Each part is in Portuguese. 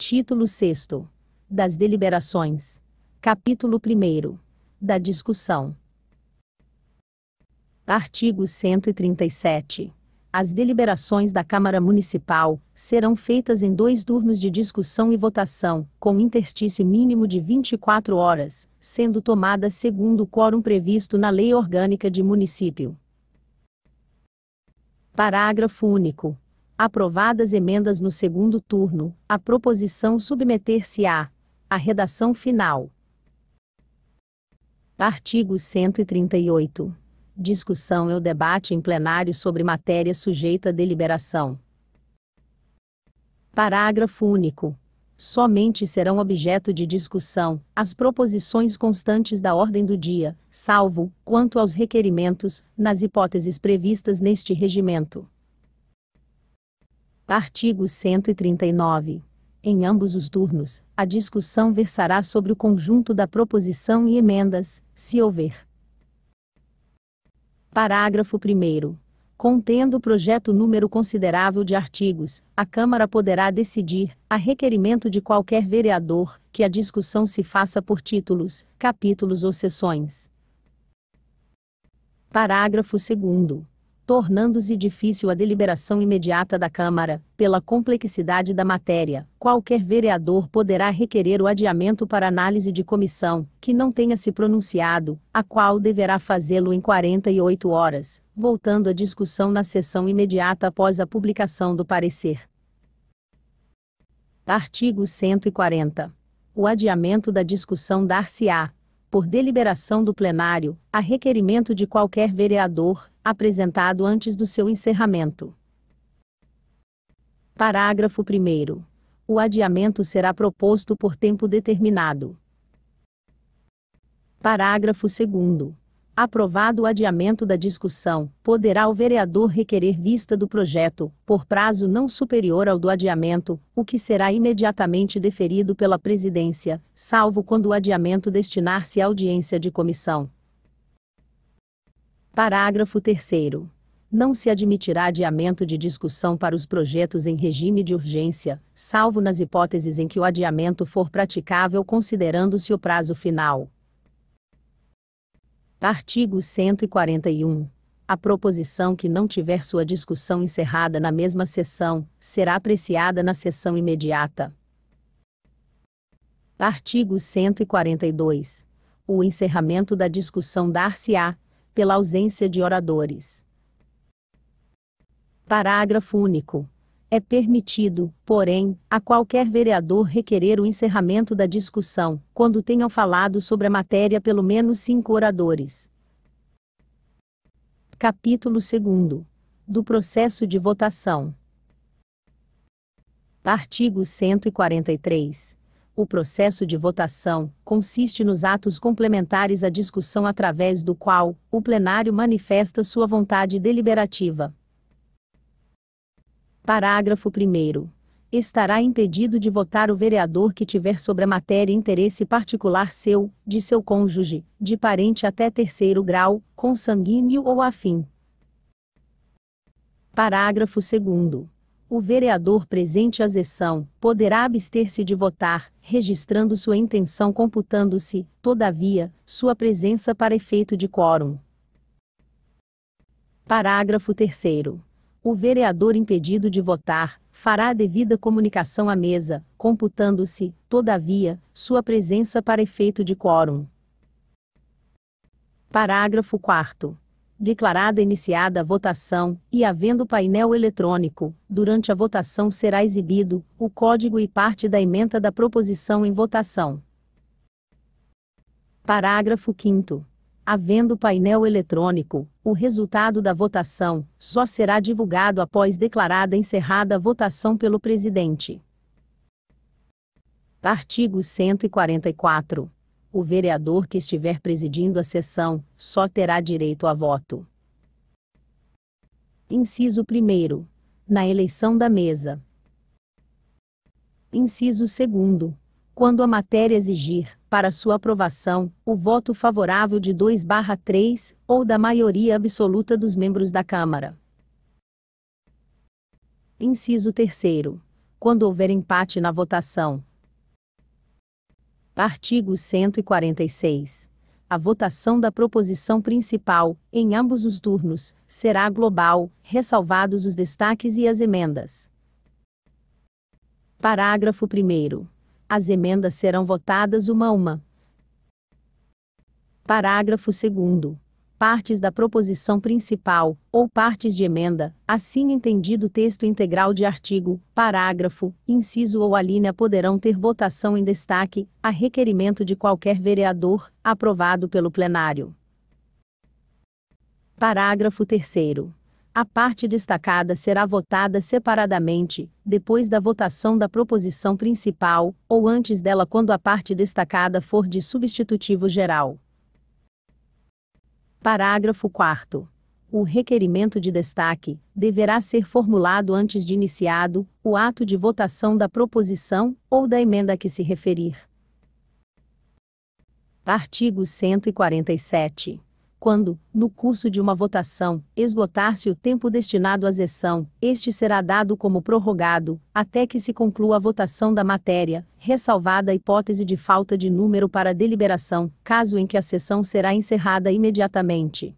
Título 6. Das deliberações. Capítulo 1. Da discussão. Artigo 137. As deliberações da Câmara Municipal serão feitas em dois turnos de discussão e votação, com interstício mínimo de 24 horas, sendo tomadas segundo o quórum previsto na Lei Orgânica de Município. Parágrafo único. Aprovadas emendas no segundo turno, a proposição submeter-se-á à redação final. Artigo 138. Discussão e o debate em plenário sobre matéria sujeita à deliberação. Parágrafo único. Somente serão objeto de discussão as proposições constantes da ordem do dia, salvo quanto aos requerimentos, nas hipóteses previstas neste regimento. Artigo 139. Em ambos os turnos, a discussão versará sobre o conjunto da proposição e emendas, se houver. Parágrafo 1. Contendo o projeto número considerável de artigos, a Câmara poderá decidir, a requerimento de qualquer vereador, que a discussão se faça por títulos, capítulos ou sessões. Parágrafo 2 tornando-se difícil a deliberação imediata da Câmara, pela complexidade da matéria. Qualquer vereador poderá requerer o adiamento para análise de comissão, que não tenha se pronunciado, a qual deverá fazê-lo em 48 horas, voltando à discussão na sessão imediata após a publicação do parecer. Artigo 140. O adiamento da discussão dar-se-á, por deliberação do plenário, a requerimento de qualquer vereador, apresentado antes do seu encerramento. Parágrafo 1. O adiamento será proposto por tempo determinado. Parágrafo 2. Aprovado o adiamento da discussão, poderá o vereador requerer vista do projeto, por prazo não superior ao do adiamento, o que será imediatamente deferido pela presidência, salvo quando o adiamento destinar-se à audiência de comissão. Parágrafo 3 não se admitirá adiamento de discussão para os projetos em regime de urgência, salvo nas hipóteses em que o adiamento for praticável considerando-se o prazo final. Artigo 141. A proposição que não tiver sua discussão encerrada na mesma sessão será apreciada na sessão imediata. Artigo 142. O encerramento da discussão dar-se-á pela ausência de oradores. Parágrafo único. É permitido, porém, a qualquer vereador requerer o encerramento da discussão, quando tenham falado sobre a matéria pelo menos cinco oradores. Capítulo 2 Do processo de votação. Artigo 143. O processo de votação consiste nos atos complementares à discussão através do qual o plenário manifesta sua vontade deliberativa. Parágrafo 1 estará impedido de votar o vereador que tiver sobre a matéria interesse particular seu, de seu cônjuge, de parente até terceiro grau, consanguíneo ou afim. Parágrafo 2. O vereador presente à sessão poderá abster-se de votar, registrando sua intenção computando-se, todavia, sua presença para efeito de quórum. Parágrafo 3 o vereador impedido de votar fará a devida comunicação à mesa, computando-se, todavia, sua presença para efeito de quórum. Parágrafo 4 declarada iniciada a votação, e havendo painel eletrônico, durante a votação será exibido o código e parte da emenda da proposição em votação. Parágrafo 5 Havendo painel eletrônico, o resultado da votação só será divulgado após declarada encerrada a votação pelo presidente. Artigo 144. O vereador que estiver presidindo a sessão só terá direito a voto. Inciso 1. Na eleição da mesa. Inciso 2. Quando a matéria exigir, para sua aprovação, o voto favorável de 2/3 ou da maioria absoluta dos membros da Câmara. Inciso 3 quando houver empate na votação. Artigo 146. A votação da proposição principal, em ambos os turnos, será global, ressalvados os destaques e as emendas. Parágrafo 1. As emendas serão votadas uma a uma. Parágrafo 2. Partes da proposição principal, ou partes de emenda, assim entendido o texto integral de artigo, parágrafo, inciso ou alínea poderão ter votação em destaque, a requerimento de qualquer vereador, aprovado pelo plenário. Parágrafo 3. A parte destacada será votada separadamente, depois da votação da proposição principal, ou antes dela quando a parte destacada for de substitutivo geral. Parágrafo 4. O requerimento de destaque deverá ser formulado antes de iniciado o ato de votação da proposição ou da emenda a que se referir. Artigo 147. Quando, no curso de uma votação, esgotar-se o tempo destinado à sessão, este será dado como prorrogado, até que se conclua a votação da matéria, ressalvada a hipótese de falta de número para a deliberação, caso em que a sessão será encerrada imediatamente.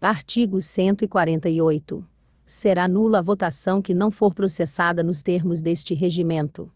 Artigo 148. Será nula a votação que não for processada nos termos deste regimento.